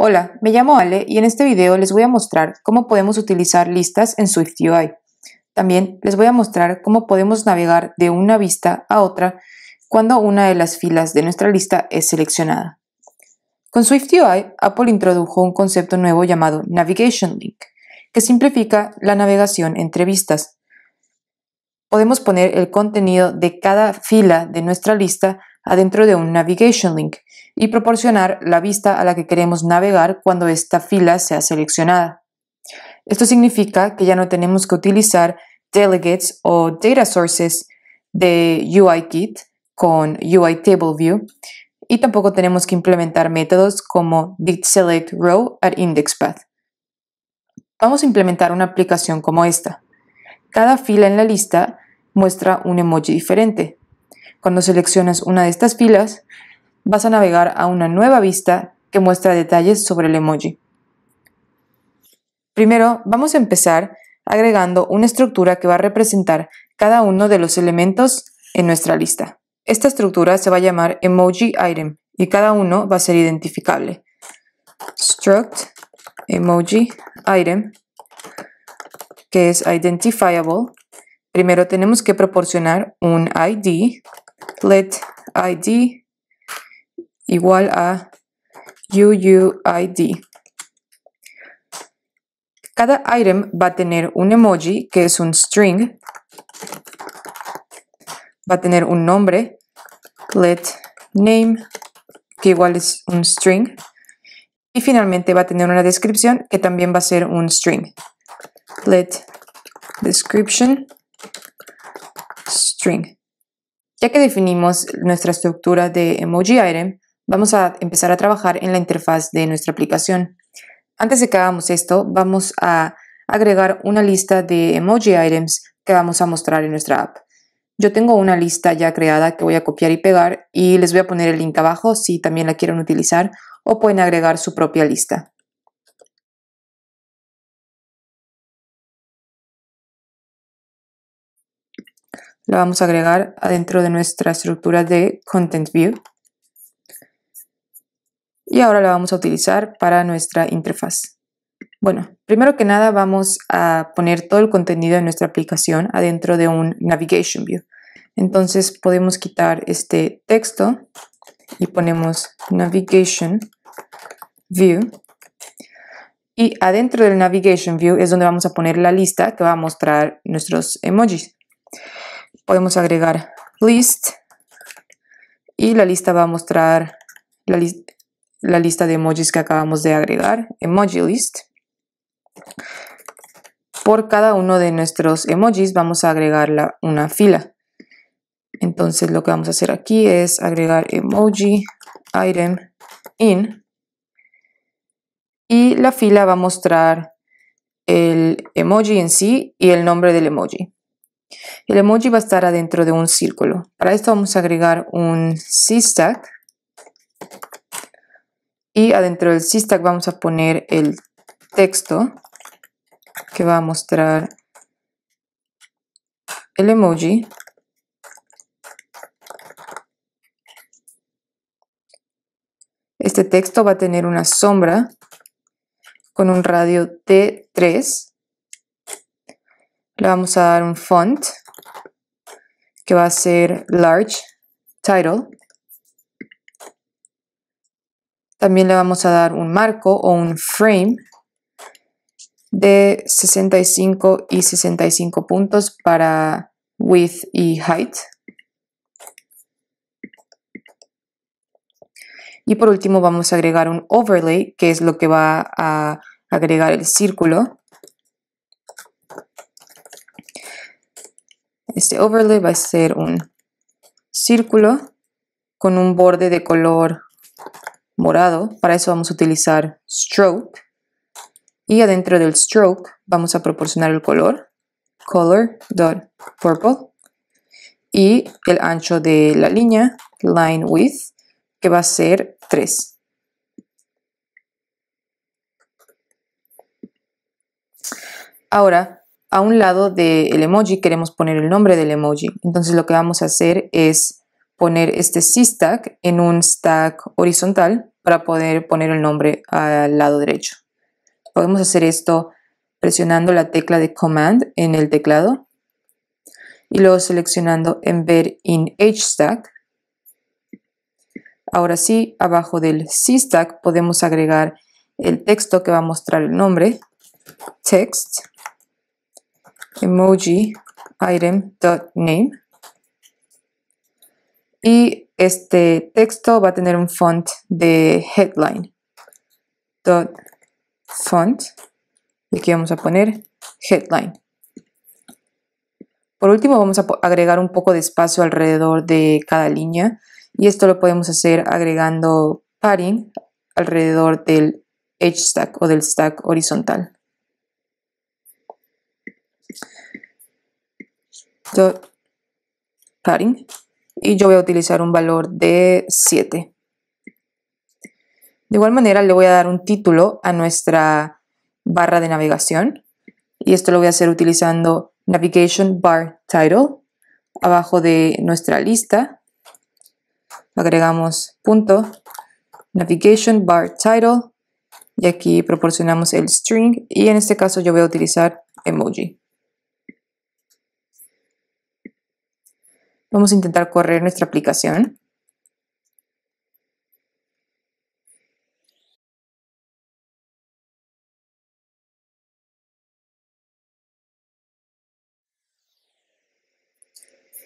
Hola, me llamo Ale y en este video les voy a mostrar cómo podemos utilizar listas en SwiftUI. También les voy a mostrar cómo podemos navegar de una vista a otra cuando una de las filas de nuestra lista es seleccionada. Con SwiftUI, Apple introdujo un concepto nuevo llamado Navigation Link, que simplifica la navegación entre vistas. Podemos poner el contenido de cada fila de nuestra lista adentro de un Navigation Link y proporcionar la vista a la que queremos navegar cuando esta fila sea seleccionada. Esto significa que ya no tenemos que utilizar delegates o data sources de UIKit con UITableView y tampoco tenemos que implementar métodos como didSelectRow at IndexPath. Vamos a implementar una aplicación como esta. Cada fila en la lista muestra un emoji diferente, cuando seleccionas una de estas filas, vas a navegar a una nueva vista que muestra detalles sobre el emoji. Primero, vamos a empezar agregando una estructura que va a representar cada uno de los elementos en nuestra lista. Esta estructura se va a llamar emoji item y cada uno va a ser identificable. Struct emoji item que es identifiable. Primero tenemos que proporcionar un ID let id igual a uuid. Cada item va a tener un emoji que es un string, va a tener un nombre, let name que igual es un string, y finalmente va a tener una descripción que también va a ser un string. Let description string. Ya que definimos nuestra estructura de emoji item, vamos a empezar a trabajar en la interfaz de nuestra aplicación. Antes de que hagamos esto, vamos a agregar una lista de emoji items que vamos a mostrar en nuestra app. Yo tengo una lista ya creada que voy a copiar y pegar y les voy a poner el link abajo si también la quieren utilizar o pueden agregar su propia lista. la vamos a agregar adentro de nuestra estructura de Content View. Y ahora la vamos a utilizar para nuestra interfaz. Bueno, primero que nada vamos a poner todo el contenido de nuestra aplicación adentro de un Navigation View. Entonces podemos quitar este texto y ponemos Navigation View. Y adentro del Navigation View es donde vamos a poner la lista que va a mostrar nuestros emojis podemos agregar list y la lista va a mostrar la, la lista de emojis que acabamos de agregar, emoji list. Por cada uno de nuestros emojis vamos a agregar una fila. Entonces lo que vamos a hacer aquí es agregar emoji item in y la fila va a mostrar el emoji en sí y el nombre del emoji. El emoji va a estar adentro de un círculo. Para esto vamos a agregar un C-Stack. Y adentro del C-Stack vamos a poner el texto que va a mostrar el emoji. Este texto va a tener una sombra con un radio de 3 le vamos a dar un font que va a ser large title. También le vamos a dar un marco o un frame de 65 y 65 puntos para width y height. Y por último vamos a agregar un overlay, que es lo que va a agregar el círculo. este overlay va a ser un círculo con un borde de color morado. Para eso vamos a utilizar stroke. Y adentro del stroke vamos a proporcionar el color, color.purple. Y el ancho de la línea, line width, que va a ser 3. Ahora, a un lado del emoji queremos poner el nombre del emoji. Entonces lo que vamos a hacer es poner este C-Stack en un stack horizontal para poder poner el nombre al lado derecho. Podemos hacer esto presionando la tecla de Command en el teclado y luego seleccionando ver in H-Stack. Ahora sí, abajo del C-Stack podemos agregar el texto que va a mostrar el nombre, text, emoji item.name y este texto va a tener un font de headline font y aquí vamos a poner headline por último vamos a agregar un poco de espacio alrededor de cada línea y esto lo podemos hacer agregando padding alrededor del edge stack o del stack horizontal y yo voy a utilizar un valor de 7. De igual manera le voy a dar un título a nuestra barra de navegación y esto lo voy a hacer utilizando Navigation Bar Title. Abajo de nuestra lista agregamos punto Navigation Bar Title y aquí proporcionamos el string y en este caso yo voy a utilizar emoji. Vamos a intentar correr nuestra aplicación.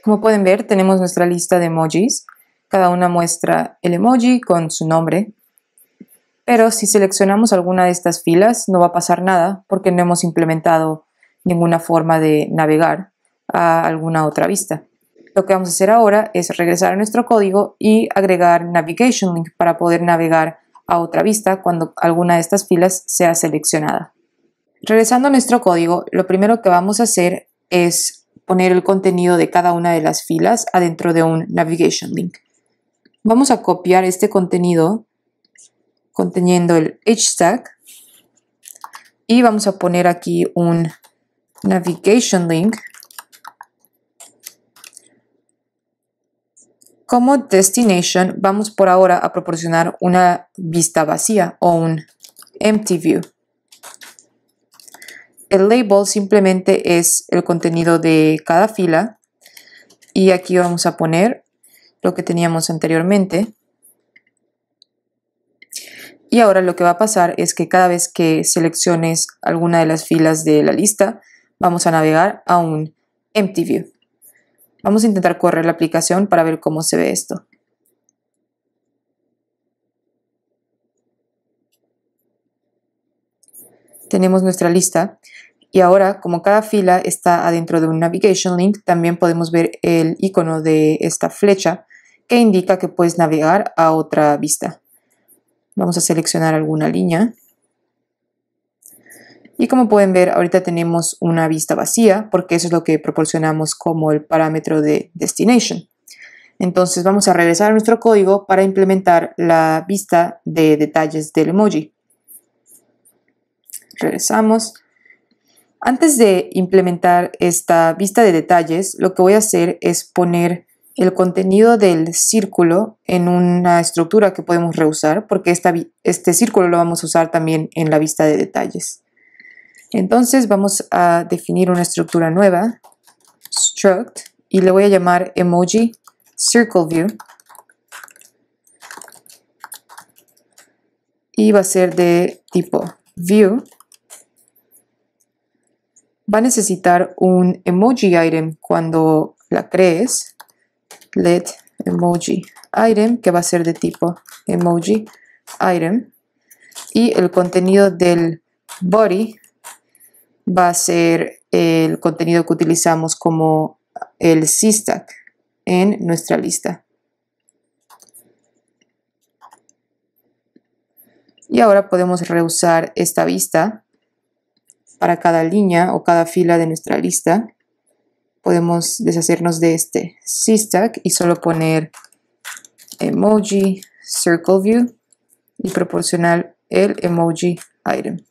Como pueden ver, tenemos nuestra lista de emojis. Cada una muestra el emoji con su nombre. Pero si seleccionamos alguna de estas filas, no va a pasar nada porque no hemos implementado ninguna forma de navegar a alguna otra vista. Lo que vamos a hacer ahora es regresar a nuestro código y agregar Navigation Link para poder navegar a otra vista cuando alguna de estas filas sea seleccionada. Regresando a nuestro código, lo primero que vamos a hacer es poner el contenido de cada una de las filas adentro de un Navigation Link. Vamos a copiar este contenido conteniendo el hstack y vamos a poner aquí un Navigation Link Como destination vamos por ahora a proporcionar una vista vacía o un empty view. El label simplemente es el contenido de cada fila y aquí vamos a poner lo que teníamos anteriormente. Y ahora lo que va a pasar es que cada vez que selecciones alguna de las filas de la lista, vamos a navegar a un empty view. Vamos a intentar correr la aplicación para ver cómo se ve esto. Tenemos nuestra lista y ahora, como cada fila está adentro de un navigation link, también podemos ver el icono de esta flecha que indica que puedes navegar a otra vista. Vamos a seleccionar alguna línea y como pueden ver, ahorita tenemos una vista vacía porque eso es lo que proporcionamos como el parámetro de destination. Entonces vamos a regresar a nuestro código para implementar la vista de detalles del emoji. Regresamos. Antes de implementar esta vista de detalles, lo que voy a hacer es poner el contenido del círculo en una estructura que podemos reusar, porque este círculo lo vamos a usar también en la vista de detalles. Entonces vamos a definir una estructura nueva, struct, y le voy a llamar emoji circle view. Y va a ser de tipo view. Va a necesitar un emoji item cuando la crees. Let emoji item, que va a ser de tipo emoji item. Y el contenido del body va a ser el contenido que utilizamos como el stack en nuestra lista. Y ahora podemos reusar esta vista para cada línea o cada fila de nuestra lista. Podemos deshacernos de este c y solo poner emoji circle view y proporcionar el emoji item.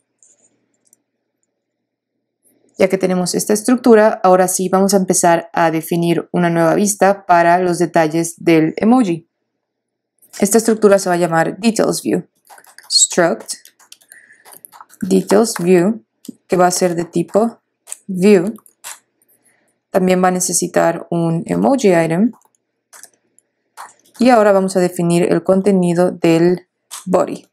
Ya que tenemos esta estructura, ahora sí vamos a empezar a definir una nueva vista para los detalles del emoji. Esta estructura se va a llamar Details View. Struct Details View, que va a ser de tipo View. También va a necesitar un emoji item. Y ahora vamos a definir el contenido del body.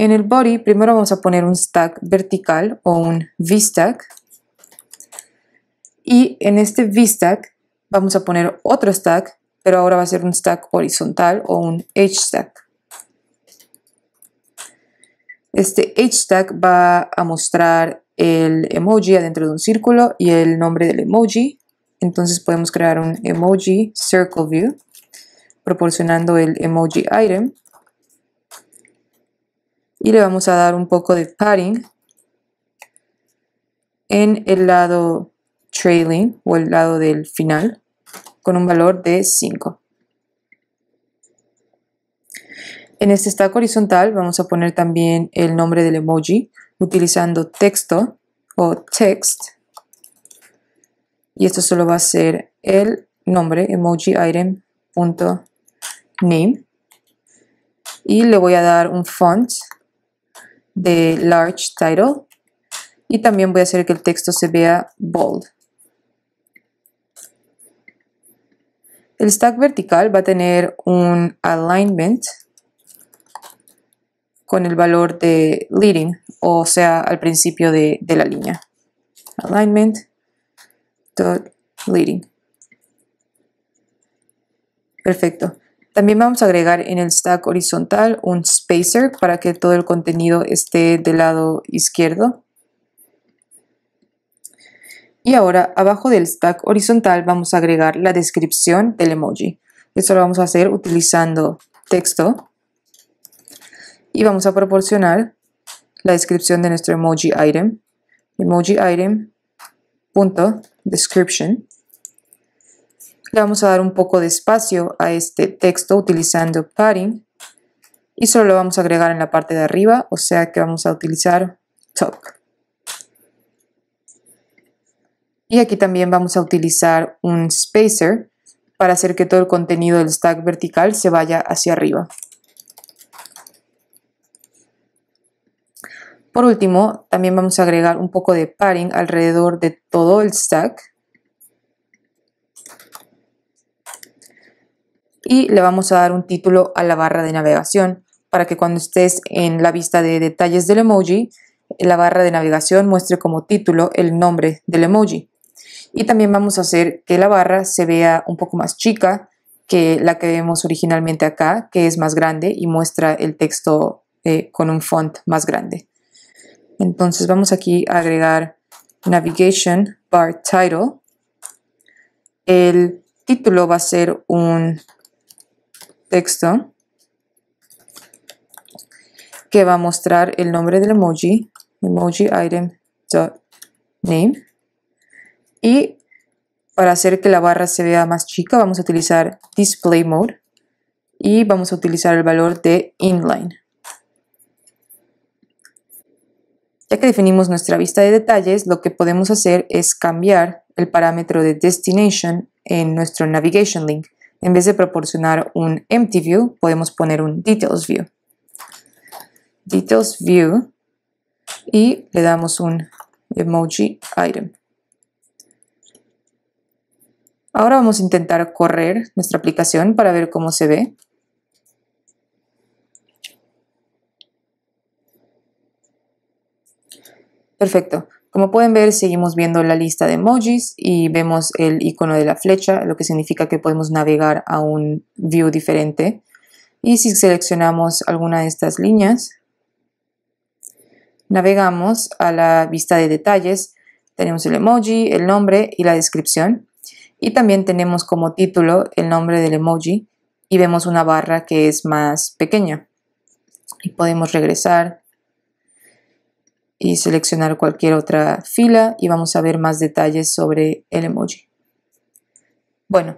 En el body primero vamos a poner un stack vertical o un v y en este v vamos a poner otro stack, pero ahora va a ser un stack horizontal o un H-stack. Este H-stack va a mostrar el emoji adentro de un círculo y el nombre del emoji. Entonces podemos crear un emoji circle view proporcionando el emoji item y le vamos a dar un poco de padding en el lado trailing o el lado del final con un valor de 5. En este stack horizontal vamos a poner también el nombre del emoji utilizando texto o text y esto solo va a ser el nombre emoji item punto name y le voy a dar un font de large title y también voy a hacer que el texto se vea bold. El stack vertical va a tener un alignment con el valor de leading, o sea, al principio de, la línea. Alignment dot leading. Perfecto. También vamos a agregar en el stack horizontal un spacer para que todo el contenido esté del lado izquierdo. Y ahora abajo del stack horizontal vamos a agregar la descripción del emoji. Esto lo vamos a hacer utilizando texto y vamos a proporcionar la descripción de nuestro emoji item. Emoji item punto description le vamos a dar un poco de espacio a este texto utilizando padding y solo lo vamos a agregar en la parte de arriba, o sea que vamos a utilizar top. Y aquí también vamos a utilizar un spacer para hacer que todo el contenido del stack vertical se vaya hacia arriba. Por último, también vamos a agregar un poco de padding alrededor de todo el stack y le vamos a dar un título a la barra de navegación para que cuando estés en la vista de detalles del emoji, la barra de navegación muestre como título el nombre del emoji. Y también vamos a hacer que la barra se vea un poco más chica que la que vemos originalmente acá, que es más grande y muestra el texto eh, con un font más grande. Entonces vamos aquí a agregar Navigation Bar Title. El título va a ser un texto que va a mostrar el nombre del emoji, emoji item name. Y para hacer que la barra se vea más chica, vamos a utilizar display mode y vamos a utilizar el valor de inline. Ya que definimos nuestra vista de detalles, lo que podemos hacer es cambiar el parámetro de destination en nuestro navigation link. En vez de proporcionar un empty view, podemos poner un details view. Details view y le damos un emoji item. Ahora vamos a intentar correr nuestra aplicación para ver cómo se ve. Perfecto. Como pueden ver, seguimos viendo la lista de emojis y vemos el icono de la flecha, lo que significa que podemos navegar a un view diferente. Y si seleccionamos alguna de estas líneas, navegamos a la vista de detalles. Tenemos el emoji, el nombre y la descripción. Y también tenemos como título el nombre del emoji y vemos una barra que es más pequeña. Y podemos regresar y seleccionar cualquier otra fila y vamos a ver más detalles sobre el emoji. Bueno,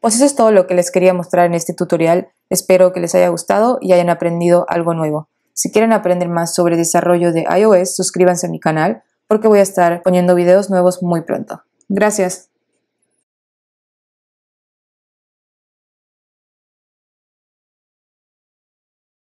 pues eso es todo lo que les quería mostrar en este tutorial. Espero que les haya gustado y hayan aprendido algo nuevo. Si quieren aprender más sobre desarrollo de iOS, suscríbanse a mi canal porque voy a estar poniendo videos nuevos muy pronto. Gracias.